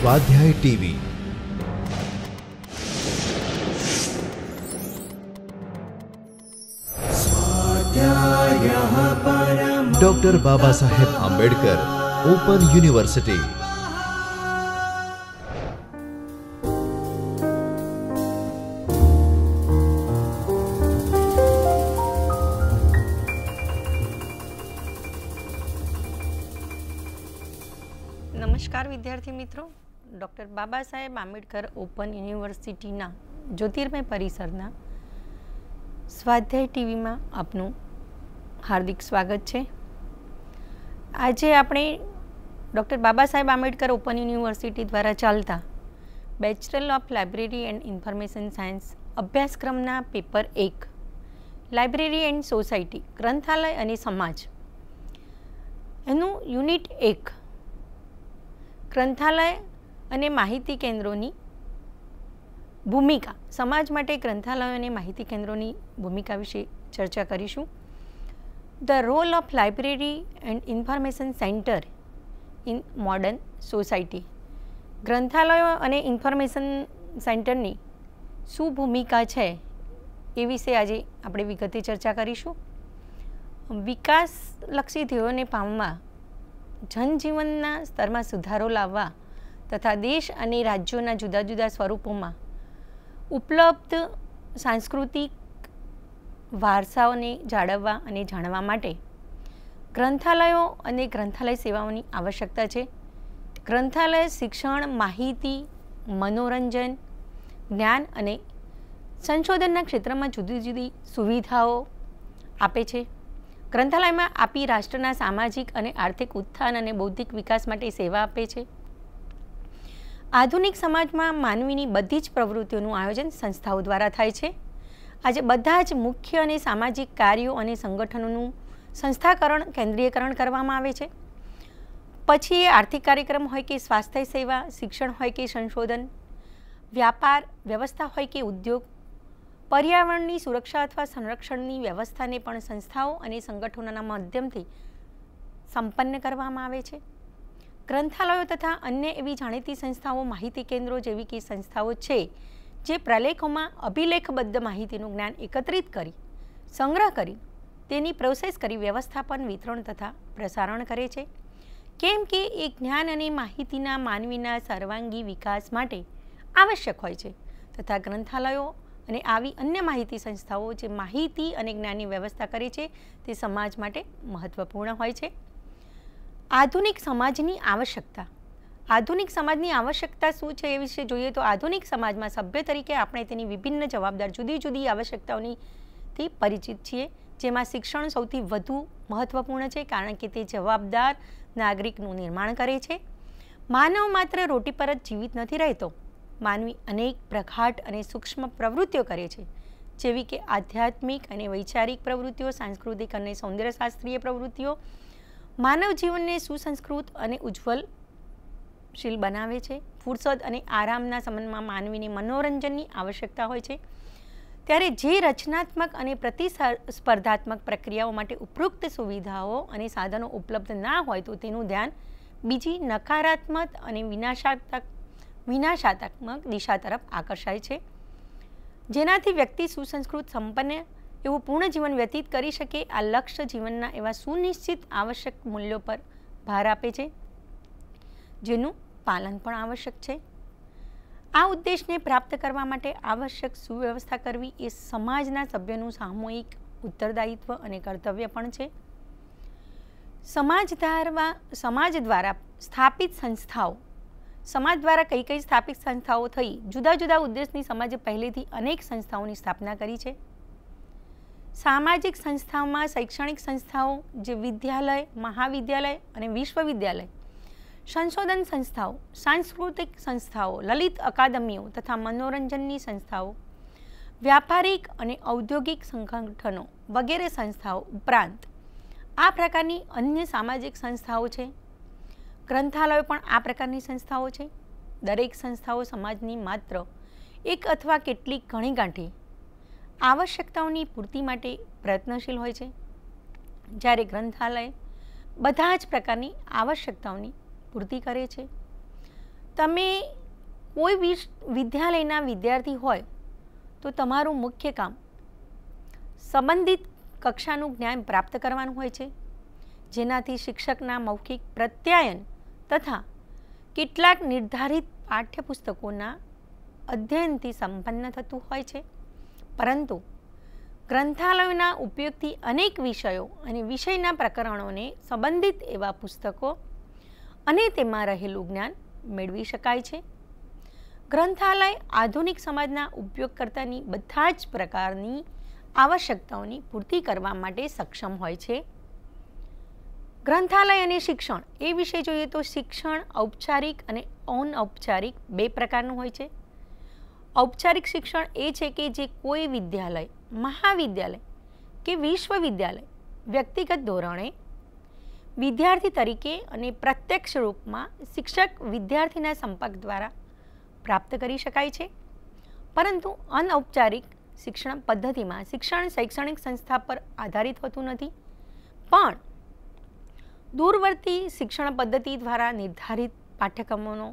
स्वाध्याय TV doctor Baba Saheb Ambedkar open university doctor Baba Saheb Ambedkar open યુનિવર્સિટીના જ્યોતિર્મય પરિસરના સ્વાધ્યાય ટીવીમાં આપનું હાર્દિક સ્વાગત છે આજે આપણે doctor Baba Saheb Ambedkar open university દ્વારા ચાલતા bachelor of library and information science અભ્યાસક્રમના પેપર એક લાઇબ્રેરી એન્ડ સોસાયટી ગ્રંથાલય અને સમાજ એનું યુનિટ એક ગ્રંથાલય અને માહિતી કેન્દ્રોની ભૂમિકા સમાજ માટે ગ્રંથાલયો અને માહિતી કેન્દ્રોની ભૂમિકા વિશે ચર્ચા કરીશું the role of library and information centre in modern society ગ્રંથાલયો અને ઇન્ફોર્મેશન સેન્ટરની શું ભૂમિકા છે એ વિશે આજે આપણે વિગતે ચર્ચા કરીશું વિકાસલક્ષી ધ્યેયોને પામવા જનજીવનના સ્તરમાં સુધારો લાવવા તથા દેશ અને રાજ્યોના જુદા જુદા સ્વરૂપોમાં ઉપલબ્ધ સાંસ્કૃતિક વારસાઓને જાળવવા અને જાણવા માટે ગ્રંથાલયો અને ગ્રંથાલય સેવાઓની આવશ્યકતા છે ગ્રંથાલય શિક્ષણ માહિતી મનોરંજન જ્ઞાન અને સંશોધનના ક્ષેત્રમાં જુદી જુદી સુવિધાઓ આપે છે ગ્રંથાલયમાં આપી રાષ્ટ્રના સામાજિક અને આર્થિક ઉત્થાન અને બૌદ્ધિક વિકાસ માટે સેવા આપે છે આધુનિક સમાજમાં માનવીની બધી જ પ્રવૃત્તિઓનું આયોજન સંસ્થાઓ દ્વારા થાય છે આજે બધા જ મુખ્ય અને સામાજિક કાર્યો અને સંગઠનોનું સંસ્થાકરણ કેન્દ્રીયકરણ કરવામાં આવે છે પછી એ આર્થિક કાર્યક્રમ હોય કે સ્વાસ્થ્ય સેવા શિક્ષણ હોય કે સંશોધન વ્યાપાર વ્યવસ્થા હોય કે ઉદ્યોગ પર્યાવરણની સુરક્ષા અથવા સંરક્ષણની વ્યવસ્થાને પણ સંસ્થાઓ અને સંગઠનોના માધ્યમથી સંપન્ન કરવામાં આવે છે ગ્રંથાલયો તથા અન્ય એવી જાણીતી સંસ્થાઓ માહિતી કેન્દ્રો જેવી કે સંસ્થાઓ છે જે પ્રલેખોમાં અભિલેખબદ્ધ માહિતીનું જ્ઞાન એકત્રિત કરી સંગ્રહ કરી તેની પ્રોસેસ કરી વ્યવસ્થાપન વિતરણ તથા પ્રસારણ કરે છે કેમ કે એ જ્ઞાન અને માહિતીના માનવીના સર્વાંગી વિકાસ માટે આવશ્યક હોય છે તથા ગ્રંથાલયો અને આવી અન્ય માહિતી સંસ્થાઓ જે માહિતી અને જ્ઞાનની વ્યવસ્થા કરે છે તે સમાજ માટે મહત્ત્વપૂર્ણ હોય છે આધુનિક સમાજની આવશ્યકતા આધુનિક સમાજની આવશ્યકતા શું છે એ વિશે જોઈએ તો આધુનિક સમાજમાં સભ્ય તરીકે આપણે તેની વિભિન્ન જવાબદાર જુદી જુદી આવશ્યકતાઓની પરિચિત છીએ જેમાં શિક્ષણ સૌથી વધુ મહત્વપૂર્ણ છે કારણ કે તે જવાબદાર નાગરિકનું નિર્માણ કરે છે માનવ માત્ર રોટી પર જ જીવિત નથી રહેતો માનવી અનેક પ્રઘાટ અને સૂક્ષ્મ પ્રવૃત્તિઓ કરે છે જેવી કે આધ્યાત્મિક અને વૈચારિક પ્રવૃત્તિઓ સાંસ્કૃતિક અને સૌંદર્યશાસ્ત્રીય પ્રવૃત્તિઓ માનવ જીવનને સુસંસ્કૃત અને ઉજ્જવલશીલ બનાવે છે ફુરસદ અને આરામના સંબંધમાં માનવીને મનોરંજનની આવશ્યકતા હોય છે ત્યારે જે રચનાત્મક અને પ્રતિસ્પર્ધાત્મક પ્રક્રિયાઓ માટે ઉપરોક્ત સુવિધાઓ અને સાધનો ઉપલબ્ધ ના હોય તો તેનું ધ્યાન બીજી નકારાત્મક અને વિનાશાત્મક વિનાશાત્મક દિશા તરફ આકર્ષાય છે જેનાથી વ્યક્તિ સુસંસ્કૃત સંપન્ન એવું પૂર્ણ જીવન વ્યતીત કરી શકે આ લક્ષ્ય જીવનના એવા સુનિશ્ચિત આવશ્યક મૂલ્યો પર ભાર આપે છે જેનું પાલન પણ આવશ્યક છે આ ઉદ્દેશને પ્રાપ્ત કરવા માટે આવશ્યક સુવ્યવસ્થા કરવી એ સમાજના સભ્યનું સામૂહિક ઉત્તરદાયિત્વ અને કર્તવ્ય પણ છે સમાજ ધારવા સમાજ દ્વારા સ્થાપિત સંસ્થાઓ સમાજ દ્વારા કઈ કઈ સ્થાપિત સંસ્થાઓ થઈ જુદા જુદા ઉદ્દેશની સમાજે પહેલેથી અનેક સંસ્થાઓની સ્થાપના કરી છે સામાજિક સંસ્થાઓમાં શૈક્ષણિક સંસ્થાઓ જે વિદ્યાલય મહાવિદ્યાલય અને વિશ્વવિદ્યાલય સંશોધન સંસ્થાઓ સાંસ્કૃતિક સંસ્થાઓ લલિત અકાદમીઓ તથા મનોરંજનની સંસ્થાઓ વ્યાપારિક અને ઔદ્યોગિક સંગઠનો વગેરે સંસ્થાઓ ઉપરાંત આ પ્રકારની અન્ય સામાજિક સંસ્થાઓ છે ગ્રંથાલયો પણ આ પ્રકારની સંસ્થાઓ છે દરેક સંસ્થાઓ સમાજની માત્ર એક અથવા કેટલીક ઘણી ગાંઠી આવશ્યકતાઓની પૂર્તિ માટે પ્રયત્નશીલ હોય છે જ્યારે ગ્રંથાલય બધા જ પ્રકારની આવશ્યકતાઓની પૂર્તિ કરે છે તમે કોઈ વિશ વિદ્યાલયના વિદ્યાર્થી હોય તો તમારું મુખ્ય કામ સંબંધિત કક્ષાનું જ્ઞાન પ્રાપ્ત કરવાનું હોય છે જેનાથી શિક્ષકના મૌખિક પ્રત્યાયન તથા કેટલાક નિર્ધારિત પાઠ્યપુસ્તકોના અધ્યયનથી સંપન્ન થતું હોય છે પરંતુ ગ્રંથાલયના ઉપયોગથી અનેક વિષયો અને વિષયના પ્રકરણોને સંબંધિત એવા પુસ્તકો અને તેમાં રહેલું જ્ઞાન મેળવી શકાય છે ગ્રંથાલય આધુનિક સમાજના ઉપયોગકર્તાની બધા જ પ્રકારની આવશ્યકતાઓની પૂર્તિ કરવા માટે સક્ષમ હોય છે ગ્રંથાલય અને શિક્ષણ એ વિશે જોઈએ તો શિક્ષણ ઔપચારિક અને અનૌપચારિક બે પ્રકારનું હોય છે ઔપચારિક શિક્ષણ એ છે કે જે કોઈ વિદ્યાલય મહાવિદ્યાલય કે વિશ્વવિદ્યાલય વ્યક્તિગત ધોરણે વિદ્યાર્થી તરીકે અને પ્રત્યક્ષ રૂપમાં શિક્ષક વિદ્યાર્થીના સંપર્ક દ્વારા પ્રાપ્ત કરી શકાય છે પરંતુ અનૌપચારિક શિક્ષણ પદ્ધતિમાં શિક્ષણ શૈક્ષણિક સંસ્થા પર આધારિત હોતું નથી પણ દૂરવર્તી શિક્ષણ પદ્ધતિ દ્વારા નિર્ધારિત પાઠ્યક્રમોનો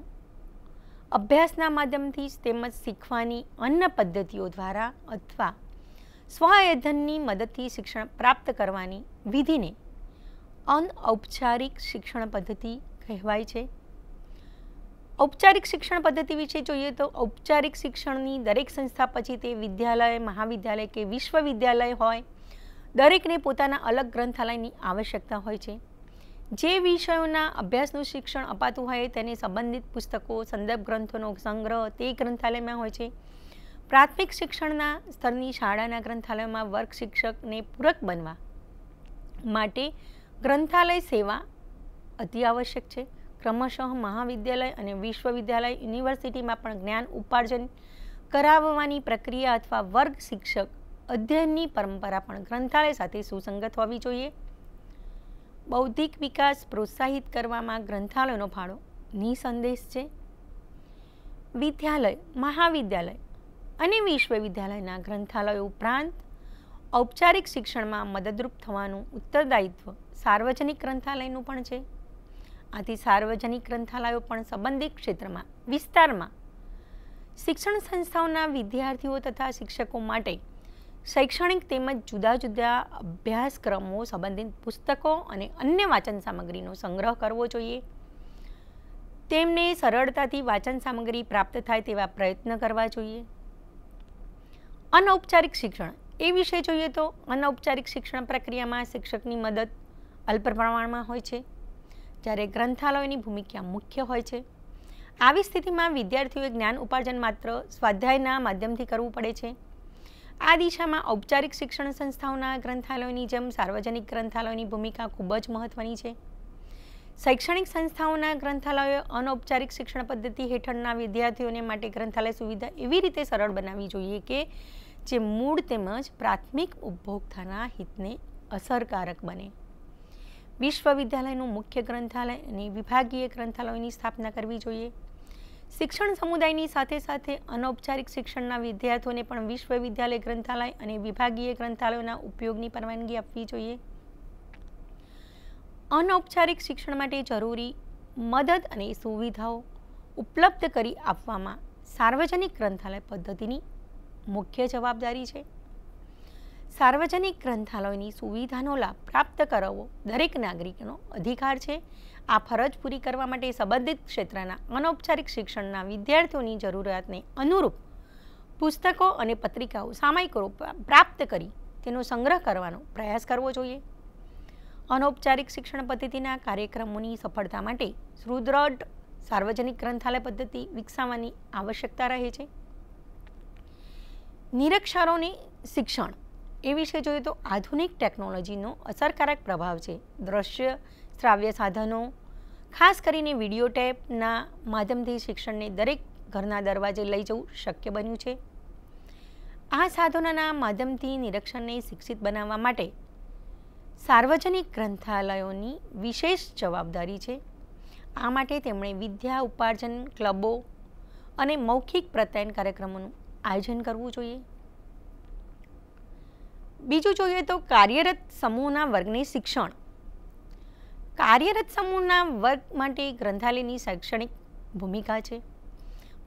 અભ્યાસના માધ્યમથી જ તેમજ શીખવાની અન્ય પદ્ધતિઓ દ્વારા અથવા સ્વયધનની મદદથી શિક્ષણ પ્રાપ્ત કરવાની વિધિને અનઔપચારિક શિક્ષણ પદ્ધતિ કહેવાય છે ઔપચારિક શિક્ષણ પદ્ધતિ વિશે જોઈએ તો ઔપચારિક શિક્ષણની દરેક સંસ્થા પછી તે વિદ્યાલય મહાવિદ્યાલય કે વિશ્વવિદ્યાલય હોય દરેકને પોતાના અલગ ગ્રંથાલયની આવશ્યકતા હોય છે જે વિષયોના અભ્યાસનું શિક્ષણ અપાતું હોય તેને સંબંધિત પુસ્તકો સંદર્ભ ગ્રંથોનો સંગ્રહ તે ગ્રંથાલયમાં હોય છે પ્રાથમિક શિક્ષણના સ્તરની શાળાના ગ્રંથાલયમાં વર્ગ શિક્ષકને પૂરક બનવા માટે ગ્રંથાલય સેવા અતિ આવશ્યક છે ક્રમશઃ મહાવિદ્યાલય અને વિશ્વવિદ્યાલય યુનિવર્સિટીમાં પણ જ્ઞાન ઉપાર્જન કરાવવાની પ્રક્રિયા અથવા વર્ગ શિક્ષક અધ્યયનની પરંપરા પણ ગ્રંથાલય સાથે સુસંગત હોવી જોઈએ બૌદ્ધિક વિકાસ પ્રોત્સાહિત કરવામાં ગ્રંથાલયનો ફાળો નિસંદેશ છે વિદ્યાલય મહાવિદ્યાલય અને વિશ્વવિદ્યાલયના ગ્રંથાલયો ઉપરાંત ઔપચારિક શિક્ષણમાં મદદરૂપ થવાનું ઉત્તરદાયિત્વ સાર્વજનિક ગ્રંથાલયનું પણ છે આથી સાર્વજનિક ગ્રંથાલયો પણ સંબંધિત ક્ષેત્રમાં વિસ્તારમાં શિક્ષણ સંસ્થાઓના વિદ્યાર્થીઓ તથા શિક્ષકો માટે શૈક્ષણિક તેમજ જુદા જુદા અભ્યાસક્રમો સંબંધિત પુસ્તકો અને અન્ય વાચન સામગ્રીનો સંગ્રહ કરવો જોઈએ તેમને સરળતાથી વાંચન સામગ્રી પ્રાપ્ત થાય તેવા પ્રયત્ન કરવા જોઈએ અનૌપચારિક શિક્ષણ એ વિશે જોઈએ તો અનૌપચારિક શિક્ષણ પ્રક્રિયામાં શિક્ષકની મદદ અલ્પ પ્રમાણમાં હોય છે જ્યારે ગ્રંથાલયની ભૂમિકા મુખ્ય હોય છે આવી સ્થિતિમાં વિદ્યાર્થીઓએ જ્ઞાન ઉપાર્જન માત્ર સ્વાધ્યાયના માધ્યમથી કરવું પડે છે આ દિશામાં ઔપચારિક શિક્ષણ સંસ્થાઓના ગ્રંથાલયોની જેમ સાર્વજનિક ગ્રંથાલયોની ભૂમિકા ખૂબ જ મહત્વની છે શૈક્ષણિક સંસ્થાઓના ગ્રંથાલયોએ અનૌપચારિક શિક્ષણ પદ્ધતિ હેઠળના વિદ્યાર્થીઓને માટે ગ્રંથાલય સુવિધા એવી રીતે સરળ બનાવવી જોઈએ કે જે મૂળ તેમજ પ્રાથમિક ઉપભોક્તાના હિતને અસરકારક બને વિશ્વવિદ્યાલયનું મુખ્ય ગ્રંથાલય અને વિભાગીય ગ્રંથાલયોની સ્થાપના કરવી જોઈએ શિક્ષણ સમુદાયની સાથે સાથે અનૌપચારિક શિક્ષણના વિદ્યાર્થીઓને પણ વિશ્વવિદ્યાલય ગ્રંથાલય અને વિભાગીય ગ્રંથાલયોના ઉપયોગની પરવાનગી આપવી જોઈએ અનૌપચારિક શિક્ષણ માટે જરૂરી મદદ અને સુવિધાઓ ઉપલબ્ધ કરી આપવામાં સાર્વજનિક ગ્રંથાલય પદ્ધતિની મુખ્ય જવાબદારી છે સાર્વજનિક ગ્રંથાલયની સુવિધાનો લાભ પ્રાપ્ત કરવો દરેક નાગરિકનો અધિકાર છે આ ફરજ પૂરી કરવા માટે સંબંધિત ક્ષેત્રના અનૌપચારિક શિક્ષણના વિદ્યાર્થીઓની જરૂરિયાતને અનુરૂપ પુસ્તકો અને પત્રિકાઓ સામયિકો પ્રાપ્ત કરી તેનો સંગ્રહ કરવાનો પ્રયાસ કરવો જોઈએ અનૌપચારિક શિક્ષણ પદ્ધતિના કાર્યક્રમોની સફળતા માટે સુદૃઢ સાર્વજનિક ગ્રંથાલય પદ્ધતિ વિકસાવવાની આવશ્યકતા રહે છે નિરક્ષરોને શિક્ષણ એ વિશે જોઈએ તો આધુનિક ટેકનોલોજીનો અસરકારક પ્રભાવ છે દ્રશ્ય શ્રાવ્ય સાધનો ખાસ કરીને વિડીયો ટેપના માધ્યમથી શિક્ષણને દરેક ઘરના દરવાજે લઈ જવું શક્ય બન્યું છે આ સાધનોના માધ્યમથી નિરીક્ષણને શિક્ષિત બનાવવા માટે સાર્વજનિક ગ્રંથાલયોની વિશેષ જવાબદારી છે આ માટે તેમણે વિદ્યા ઉપાર્જન ક્લબો અને મૌખિક પ્રત્યયન કાર્યક્રમોનું આયોજન કરવું જોઈએ બીજું જોઈએ તો કાર્યરત સમૂહના વર્ગને શિક્ષણ કાર્યરત સમૂહના વર્ગ માટે ગ્રંથાલયની શૈક્ષણિક ભૂમિકા છે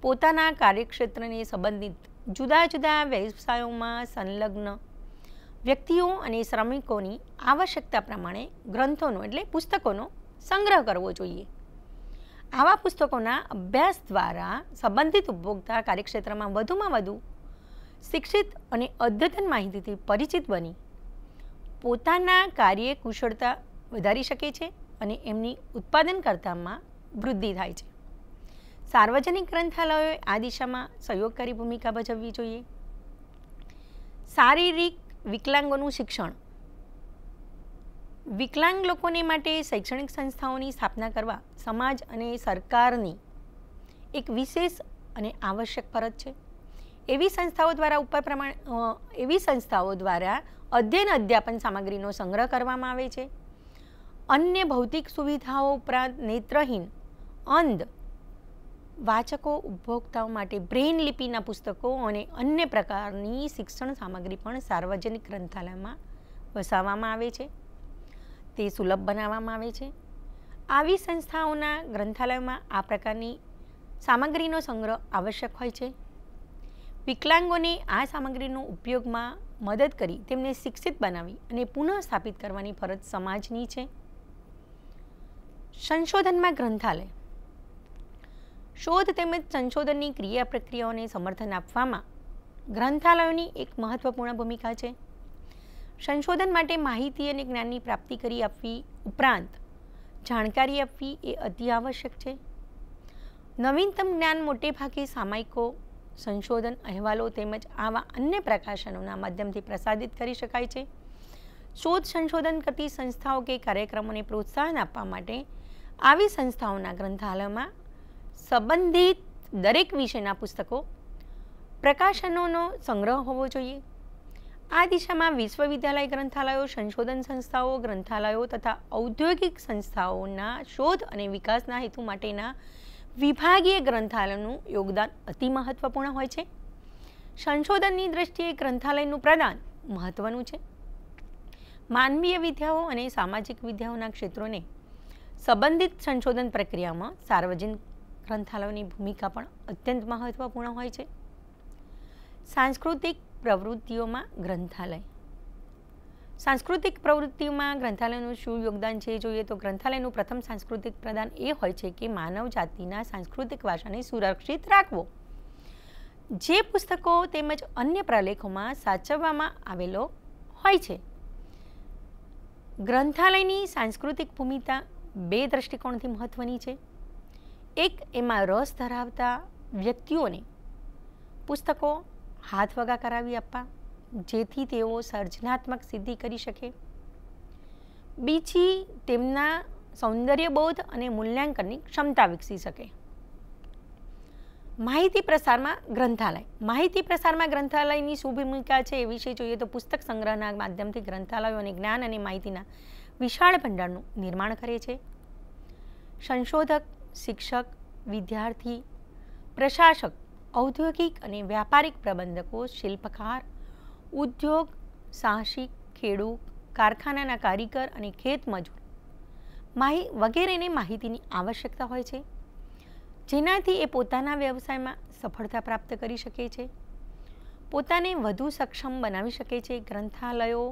પોતાના કાર્યક્ષેત્રને સંબંધિત જુદા જુદા વ્યવસાયોમાં સંલગ્ન વ્યક્તિઓ અને શ્રમિકોની આવશ્યકતા પ્રમાણે ગ્રંથોનો એટલે પુસ્તકોનો સંગ્રહ કરવો જોઈએ આવા પુસ્તકોના અભ્યાસ દ્વારા સંબંધિત ઉપભોક્તા કાર્યક્ષેત્રમાં વધુમાં વધુ શિક્ષિત અને અદ્યતન માહિતીથી પરિચિત બની પોતાના કાર્ય કુશળતા વધારી શકે છે અને એમની ઉત્પાદનકર્તામાં વૃદ્ધિ થાય છે સાર્વજનિક ગ્રંથાલયોએ આ દિશામાં સહયોગકારી ભૂમિકા ભજવવી જોઈએ શારીરિક વિકલાંગોનું શિક્ષણ વિકલાંગ લોકોને માટે શૈક્ષણિક સંસ્થાઓની સ્થાપના કરવા સમાજ અને સરકારની એક વિશેષ અને આવશ્યક ફરજ છે એવી સંસ્થાઓ દ્વારા ઉપર પ્રમાણે એવી સંસ્થાઓ દ્વારા અધ્યયન અધ્યાપન સામગ્રીનો સંગ્રહ કરવામાં આવે છે અન્ય ભૌતિક સુવિધાઓ ઉપરાંત નેત્રહીન અંધ વાચકો ઉપભોક્તાઓ માટે બ્રેઇન લિપિના પુસ્તકો અને અન્ય પ્રકારની શિક્ષણ સામગ્રી પણ સાર્વજનિક ગ્રંથાલયમાં વસાવવામાં આવે છે તે સુલભ બનાવવામાં આવે છે આવી સંસ્થાઓના ગ્રંથાલયમાં આ પ્રકારની સામગ્રીનો સંગ્રહ આવશ્યક હોય છે વિકલાંગોને આ સામગ્રીનો ઉપયોગમાં મદદ કરી તેમને શિક્ષિત બનાવી અને પુનઃ સ્થાપિત કરવાની ફરજ સમાજની છે સંશોધનમાં ગ્રંથાલય શોધ તેમજ સંશોધનની ક્રિયા પ્રક્રિયાઓને સમર્થન આપવામાં ગ્રંથાલયોની એક મહત્વપૂર્ણ ભૂમિકા છે સંશોધન માટે માહિતી અને જ્ઞાનની પ્રાપ્તિ કરી આપવી ઉપરાંત જાણકારી આપવી એ અતિ આવશ્યક છે નવીનતમ જ્ઞાન મોટે ભાગે સામાયિકો સંશોધન અહેવાલો તેમજ આવા અન્ય પ્રકાશનોના માધ્યમથી પ્રસારિત કરી શકાય છે શોધ સંશોધન કરતી સંસ્થાઓ કે કાર્યક્રમોને પ્રોત્સાહન આપવા માટે આવી સંસ્થાઓના ગ્રંથાલયમાં સંબંધિત દરેક વિષયના પુસ્તકો પ્રકાશનોનો સંગ્રહ હોવો જોઈએ આ દિશામાં વિશ્વવિદ્યાલય ગ્રંથાલયો સંશોધન સંસ્થાઓ ગ્રંથાલયો તથા ઔદ્યોગિક સંસ્થાઓના શોધ અને વિકાસના હેતુ માટેના વિભાગીય ગ્રંથાલયનું યોગદાન અતિ મહત્વપૂર્ણ હોય છે સંશોધનની દ્રષ્ટિએ ગ્રંથાલયનું પ્રદાન મહત્વનું છે માનવીય વિદ્યાઓ અને સામાજિક વિદ્યાઓના ક્ષેત્રોને સંબંધિત સંશોધન પ્રક્રિયામાં સાર્વજનિક ગ્રંથાલયોની ભૂમિકા પણ અત્યંત મહત્વપૂર્ણ હોય છે સાંસ્કૃતિક પ્રવૃત્તિઓમાં ગ્રંથાલય સાંસ્કૃતિક પ્રવૃત્તિમાં ગ્રંથાલયનું શું યોગદાન છે જોઈએ તો ગ્રંથાલયનું પ્રથમ સાંસ્કૃતિક પ્રદાન એ હોય છે કે માનવ જાતિના સાંસ્કૃતિક વારસાને સુરક્ષિત રાખવો જે પુસ્તકો તેમજ અન્ય પ્રલેખોમાં સાચવવામાં આવેલો હોય છે ગ્રંથાલયની સાંસ્કૃતિક ભૂમિકા બે દ્રષ્ટિકોણથી મહત્ત્વની છે એક એમાં રસ ધરાવતા વ્યક્તિઓને પુસ્તકો હાથ વગા કરાવી આપવા જેથી તેઓ સર્જનાત્મક સિદ્ધિ કરી શકે બીજી તેમના સૌંદર્યબોધ અને મૂલ્યાંકનની ક્ષમતા વિકસી શકે માહિતી પ્રસારમાં ગ્રંથાલય માહિતી પ્રસારમાં ગ્રંથાલયની શું ભૂમિકા છે એ વિશે જોઈએ તો પુસ્તક સંગ્રહના માધ્યમથી ગ્રંથાલયો અને જ્ઞાન અને માહિતીના વિશાળ ભંડારનું નિર્માણ કરે છે સંશોધક શિક્ષક વિદ્યાર્થી પ્રશાસક ઔદ્યોગિક અને વ્યાપારિક પ્રબંધકો શિલ્પકાર ઉદ્યોગ સાહસિક ખેડૂત કારખાનાના કારીગર અને ખેત મજૂર માહિ વગેરેને માહિતીની આવશ્યકતા હોય છે જેનાથી એ પોતાના વ્યવસાયમાં સફળતા પ્રાપ્ત કરી શકે છે પોતાને વધુ સક્ષમ બનાવી શકે છે ગ્રંથાલયો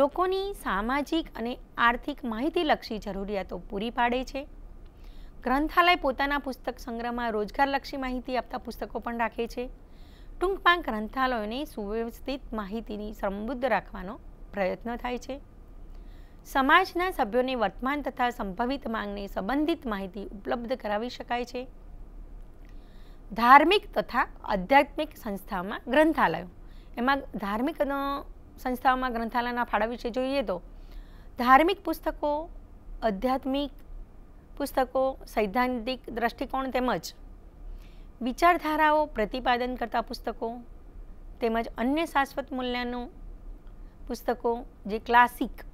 લોકોની સામાજિક અને આર્થિક માહિતીલક્ષી જરૂરિયાતો પૂરી પાડે છે ગ્રંથાલય પોતાના પુસ્તક સંગ્રહમાં રોજગારલક્ષી માહિતી આપતા પુસ્તકો પણ રાખે છે ટૂંકમાં ગ્રંથાલયોની સુવ્યવસ્થિત માહિતીની સમૃદ્ધ રાખવાનો પ્રયત્ન થાય છે સમાજના સભ્યોને વર્તમાન તથા સંભવિત માંગને સંબંધિત માહિતી ઉપલબ્ધ કરાવી શકાય છે ધાર્મિક તથા આધ્યાત્મિક સંસ્થાઓમાં ગ્રંથાલયો એમાં ધાર્મિક સંસ્થાઓમાં ગ્રંથાલયના ફાળા વિશે જોઈએ તો ધાર્મિક પુસ્તકો આધ્યાત્મિક પુસ્તકો સૈદ્ધાંતિક દ્રષ્ટિકોણ તેમજ વિચારધારાઓ પ્રતિપાદન કરતા પુસ્તકો તેમજ અન્ય શાશ્વત મૂલ્યનું પુસ્તકો જે ક્લાસિક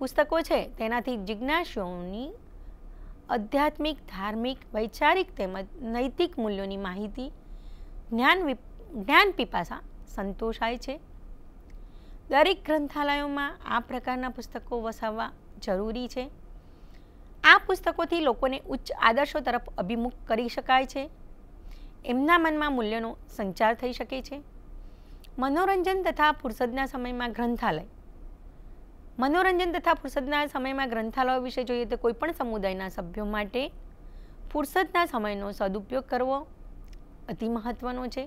પુસ્તકો છે તેનાથી જિજ્ઞાસુઓની આધ્યાત્મિક ધાર્મિક વૈચારિક તેમજ નૈતિક મૂલ્યોની માહિતી જ્ઞાન જ્ઞાન પીપાસા સંતોષાય છે દરેક ગ્રંથાલયોમાં આ પ્રકારના પુસ્તકો વસાવવા જરૂરી છે આ પુસ્તકોથી લોકોને ઉચ્ચ આદર્શો તરફ અભિમુખ કરી શકાય છે એમના મનમાં મૂલ્યનો સંચાર થઈ શકે છે મનોરંજન તથા ફુરસદના સમયમાં ગ્રંથાલય મનોરંજન તથા ફુરસદના સમયમાં ગ્રંથાલયો વિશે જોઈએ તો કોઈપણ સમુદાયના સભ્યો માટે ફુરસદના સમયનો સદુપયોગ કરવો અતિ મહત્વનો છે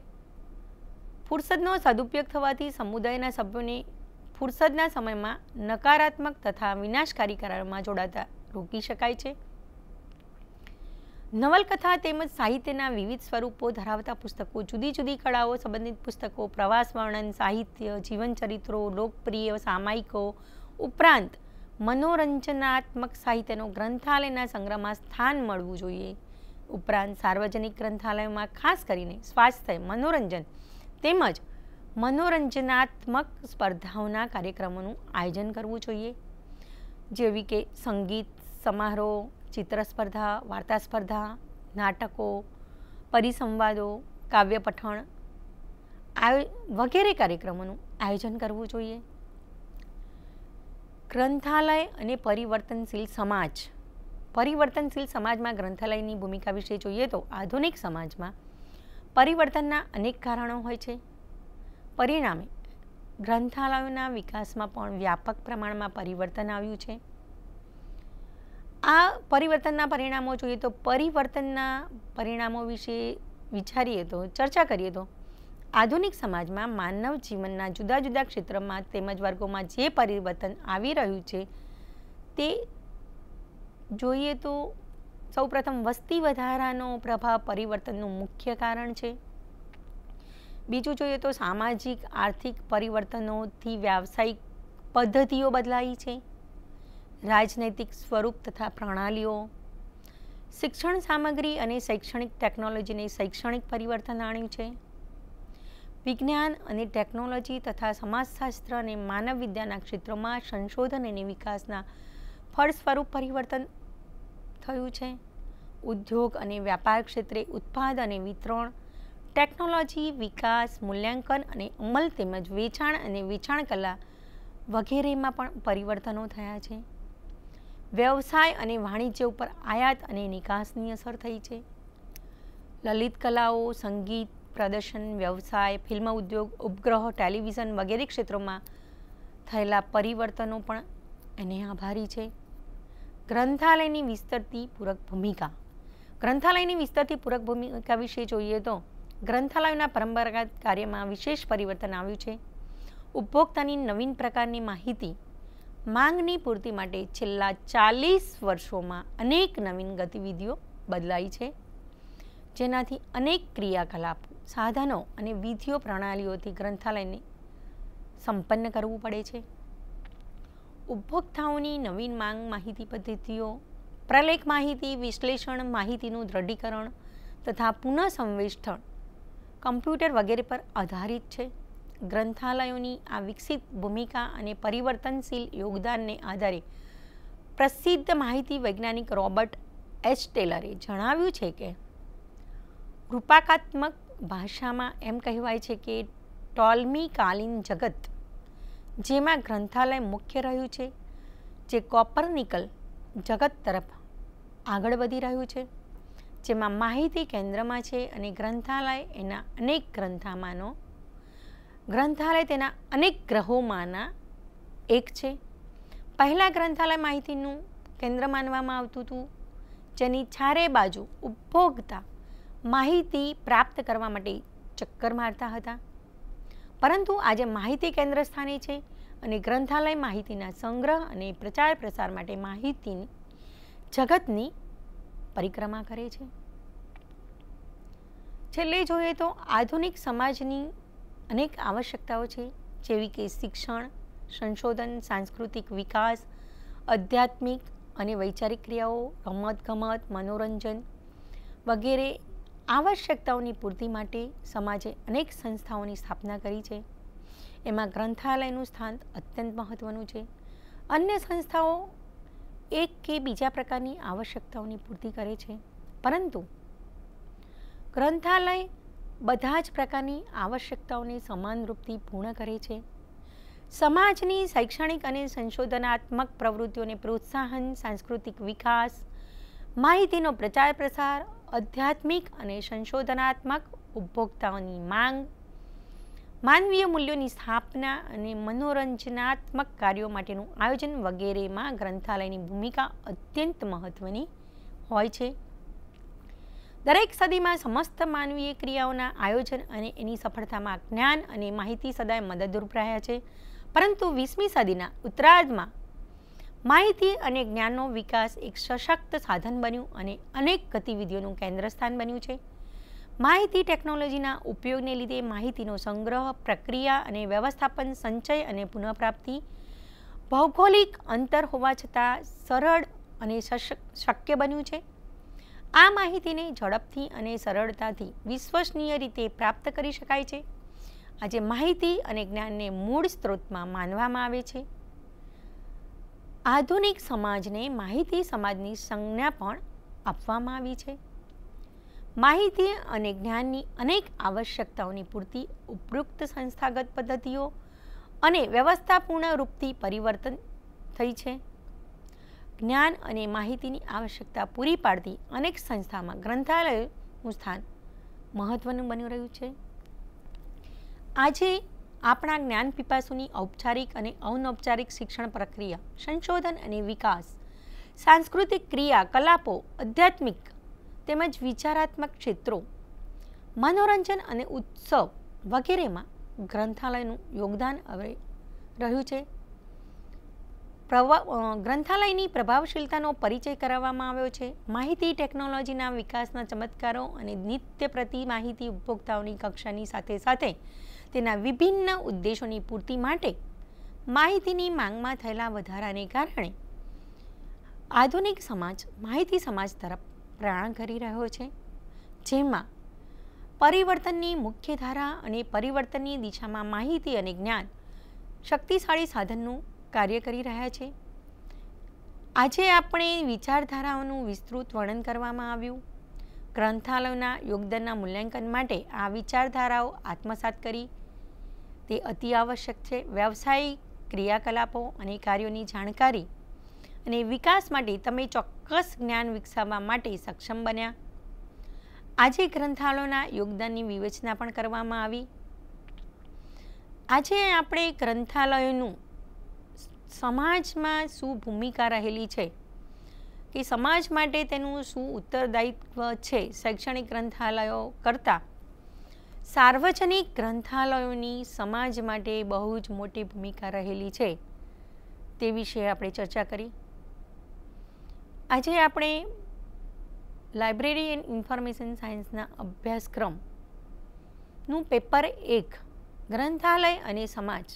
ફુરસદનો સદુપયોગ થવાથી સમુદાયના સભ્યોને ફુરસદના સમયમાં નકારાત્મક તથા વિનાશકારી કરારમાં જોડાતા રોકી શકાય છે નવલકથા તેમજ સાહિત્યના વિવિધ સ્વરૂપો ધરાવતા પુસ્તકો જુદી જુદી કળાઓ સંબંધિત પુસ્તકો પ્રવાસ વર્ણન સાહિત્ય જીવનચરિત્રો લોકપ્રિય સામાયિકો ઉપરાંત મનોરંજનાત્મક સાહિત્યનો ગ્રંથાલયના સંગ્રહમાં સ્થાન મળવું જોઈએ ઉપરાંત સાર્વજનિક ગ્રંથાલયમાં ખાસ કરીને સ્વાસ્થ્ય મનોરંજન તેમજ મનોરંજનાત્મક સ્પર્ધાઓના કાર્યક્રમોનું આયોજન કરવું જોઈએ જેવી કે સંગીત સમારોહ ચિત્ર સ્પર્ધા વાર્તા સ્પર્ધા નાટકો પરિસંવાદો કાવ્ય પઠણ વગેરે કાર્યક્રમોનું આયોજન કરવું જોઈએ ગ્રંથાલય અને પરિવર્તનશીલ સમાજ પરિવર્તનશીલ સમાજમાં ગ્રંથાલયની ભૂમિકા વિશે જોઈએ તો આધુનિક સમાજમાં પરિવર્તનના અનેક કારણો હોય છે પરિણામે ગ્રંથાલયોના વિકાસમાં પણ વ્યાપક પ્રમાણમાં પરિવર્તન આવ્યું છે આ પરિવર્તનના પરિણામો જોઈએ તો પરિવર્તનના પરિણામો વિશે વિચારીએ તો ચર્ચા કરીએ તો આધુનિક સમાજમાં માનવ જીવનના જુદા જુદા ક્ષેત્રમાં તેમજ વર્ગોમાં જે પરિવર્તન આવી રહ્યું છે તે જોઈએ તો સૌપ્રથમ વસ્તી વધારાનો પ્રભાવ પરિવર્તનનું મુખ્ય કારણ છે બીજું જોઈએ તો સામાજિક આર્થિક પરિવર્તનોથી વ્યાવસાયિક પદ્ધતિઓ બદલાઈ છે રાજનૈતિક સ્વરૂપ તથા પ્રણાલીઓ શિક્ષણ સામગ્રી અને શૈક્ષણિક ટેકનોલોજીને શૈક્ષણિક પરિવર્તન આણ્યું છે વિજ્ઞાન અને ટેકનોલોજી તથા સમાજશાસ્ત્ર અને માનવ વિદ્યાના ક્ષેત્રોમાં સંશોધન અને વિકાસના ફળ સ્વરૂપ પરિવર્તન થયું છે ઉદ્યોગ અને વ્યાપાર ક્ષેત્રે ઉત્પાદ અને વિતરણ ટેકનોલોજી વિકાસ મૂલ્યાંકન અને અમલ તેમજ વેચાણ અને વેચાણ કલા વગેરેમાં પણ પરિવર્તનો થયા છે વ્યવસાય અને વાણિજ્ય ઉપર આયાત અને નિકાસની અસર થઈ છે લલિત કલાઓ સંગીત પ્રદર્શન વ્યવસાય ફિલ્મ ઉદ્યોગ ઉપગ્રહ ટેલિવિઝન વગેરે ક્ષેત્રોમાં થયેલા પરિવર્તનો પણ એને આભારી છે ગ્રંથાલયની વિસ્તરતી પૂરક ભૂમિકા ગ્રંથાલયની વિસ્તરતી પૂરક ભૂમિકા વિશે જોઈએ તો ગ્રંથાલયના પરંપરાગત કાર્યમાં વિશેષ પરિવર્તન આવ્યું છે ઉપભોક્તાની નવીન પ્રકારની માહિતી માંગની પૂર્તિ માટે છેલ્લા ચાલીસ વર્ષોમાં અનેક નવીન ગતિવિધિઓ બદલાઈ છે જેનાથી અનેક ક્રિયાકલાપ સાધનો અને વિધિઓ પ્રણાલીઓથી ગ્રંથાલયને સંપન્ન કરવું પડે છે ઉપભોક્તાઓની નવીન માંગ માહિતી પદ્ધતિઓ પ્રલેખ માહિતી વિશ્લેષણ માહિતીનું દ્રઢીકરણ તથા પુનઃસંવેષ્ઠણ કમ્પ્યુટર વગેરે પર આધારિત છે ગ્રંથાલયોની આ વિકસિત ભૂમિકા અને પરિવર્તનશીલ યોગદાનને આધારે પ્રસિદ્ધ માહિતી વૈજ્ઞાનિક રોબર્ટ એચ ટેલરે જણાવ્યું છે કે રૂપાકાત્મક ભાષામાં એમ કહેવાય છે કે ટોલમીકાલીન જગત જેમાં ગ્રંથાલય મુખ્ય રહ્યું છે જે કોપરનિકલ જગત તરફ આગળ વધી રહ્યું છે જેમાં માહિતી કેન્દ્રમાં છે અને ગ્રંથાલય એના અનેક ગ્રંથામાંનો ગ્રંથાલય તેના અનેક ગ્રહોમાંના એક છે પહેલાં ગ્રંથાલય માહિતીનું કેન્દ્ર માનવામાં આવતું હતું જેની ચારે બાજુ ઉપભોગતા માહિતી પ્રાપ્ત કરવા માટે ચક્કર મારતા હતા પરંતુ આજે માહિતી કેન્દ્ર સ્થાને છે અને ગ્રંથાલય માહિતીના સંગ્રહ અને પ્રચાર પ્રસાર માટે માહિતીની જગતની પરિક્રમા કરે છે છેલ્લે જોઈએ તો આધુનિક સમાજની અનેક આવશ્યકતાઓ છે જેવી કે શિક્ષણ સંશોધન સાંસ્કૃતિક વિકાસ આધ્યાત્મિક અને વૈચારિક ક્રિયાઓ રમતગમત મનોરંજન વગેરે આવશ્યકતાઓની પૂર્તિ માટે સમાજે અનેક સંસ્થાઓની સ્થાપના કરી છે એમાં ગ્રંથાલયનું સ્થાન અત્યંત મહત્ત્વનું છે અન્ય સંસ્થાઓ એક કે બીજા પ્રકારની આવશ્યકતાઓની પૂર્તિ કરે છે પરંતુ ગ્રંથાલય બધા જ પ્રકારની આવશ્યકતાઓને સમાનરૂપથી પૂર્ણ કરે છે સમાજની શૈક્ષણિક અને સંશોધનાત્મક પ્રવૃત્તિઓને પ્રોત્સાહન સાંસ્કૃતિક વિકાસ માહિતીનો પ્રચાર પ્રસાર આધ્યાત્મિક અને સંશોધનાત્મક ઉપભોક્તાઓની માંગ માનવીય મૂલ્યોની સ્થાપના અને મનોરંજનાત્મક કાર્યો માટેનું આયોજન વગેરેમાં ગ્રંથાલયની ભૂમિકા અત્યંત મહત્ત્વની હોય છે દરેક સદીમાં સમસ્ત માનવીય ક્રિયાઓના આયોજન અને એની સફળતામાં જ્ઞાન અને માહિતી સદાય મદદરૂપ રહ્યા છે પરંતુ વીસમી સદીના ઉત્તરાર્ધમાં માહિતી અને જ્ઞાનનો વિકાસ એક સશક્ત સાધન બન્યું અને અનેક ગતિવિધિઓનું કેન્દ્ર સ્થાન બન્યું છે માહિતી ટેકનોલોજીના ઉપયોગને લીધે માહિતીનો સંગ્રહ પ્રક્રિયા અને વ્યવસ્થાપન સંચય અને પુનઃપ્રાપ્તિ ભૌગોલિક અંતર હોવા છતાં સરળ અને શક્ય બન્યું છે આ માહિતીને ઝડપથી અને સરળતાથી વિશ્વસનીય રીતે પ્રાપ્ત કરી શકાય છે આજે માહિતી અને જ્ઞાનને મૂળ સ્ત્રોતમાં માનવામાં આવે છે આધુનિક સમાજને માહિતી સમાજની સંજ્ઞા પણ આપવામાં આવી છે માહિતી અને જ્ઞાનની અનેક આવશ્યકતાઓની પૂર્તિ ઉપરોક્ત સંસ્થાગત પદ્ધતિઓ અને વ્યવસ્થાપૂર્ણ રૂપથી પરિવર્તન થઈ છે જ્ઞાન અને માહિતીની આવશ્યકતા પૂરી પાડતી અનેક સંસ્થામાં ગ્રંથાલયનું સ્થાન મહત્વનું બની રહ્યું છે આજે આપણા જ્ઞાન પીપાસુની ઔપચારિક અને અનૌપચારિક શિક્ષણ પ્રક્રિયા સંશોધન અને વિકાસ સાંસ્કૃતિક ક્રિયા કલાપો આધ્યાત્મિક તેમજ વિચારાત્મક ક્ષેત્રો મનોરંજન અને ઉત્સવ વગેરેમાં ગ્રંથાલયનું યોગદાન હવે રહ્યું છે ગ્રંથાલયની પ્રભાવશીલતાનો પરિચય કરાવવામાં આવ્યો છે માહિતી ટેકનોલોજીના વિકાસના ચમત્કારો અને નિત્ય પ્રતિ માહિતી ઉપભોક્તાઓની કક્ષાની સાથે સાથે તેના વિભિન્ન ઉદ્દેશોની પૂર્તિ માટે માહિતીની માંગમાં થયેલા વધારાને કારણે આધુનિક સમાજ માહિતી સમાજ તરફ પ્રયાણ કરી રહ્યો છે જેમાં પરિવર્તનની મુખ્ય ધારા અને પરિવર્તનની દિશામાં માહિતી અને જ્ઞાન શક્તિશાળી સાધનનું કાર્ય કરી રહ્યા છે આજે આપણે વિચારધારાઓનું વિસ્તૃત વર્ણન કરવામાં આવ્યું ગ્રંથાલયોના યોગદાનના મૂલ્યાંકન માટે આ વિચારધારાઓ આત્મસાત કરી તે અતિ આવશ્યક છે વ્યવસાયિક ક્રિયાકલાપો અને કાર્યોની જાણકારી અને વિકાસ માટે તમે ચોક્કસ જ્ઞાન વિકસાવવા માટે સક્ષમ બન્યા આજે ગ્રંથાલયોના યોગદાનની વિવેચના પણ કરવામાં આવી આજે આપણે ગ્રંથાલયોનું સમાજમાં શું ભૂમિકા રહેલી છે કે સમાજ માટે તેનું શું ઉત્તરદાયિત્વ છે શૈક્ષણિક ગ્રંથાલયો કરતાં સાર્વજનિક ગ્રંથાલયોની સમાજ માટે બહુ જ મોટી ભૂમિકા રહેલી છે તે વિશે આપણે ચર્ચા કરી આજે આપણે લાઇબ્રેરી એન્ડ ઇન્ફોર્મેશન સાયન્સના અભ્યાસક્રમનું પેપર એક ગ્રંથાલય અને સમાજ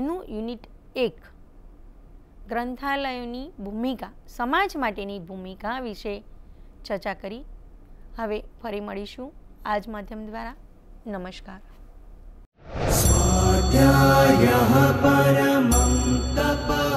એનું યુનિટ એક ગ્રંથાલયોની ભૂમિકા સમાજ માટેની ભૂમિકા વિશે ચર્ચા કરી હવે ફરી મળીશું આજ માધ્યમ દ્વારા નમસ્કાર પરમં તપા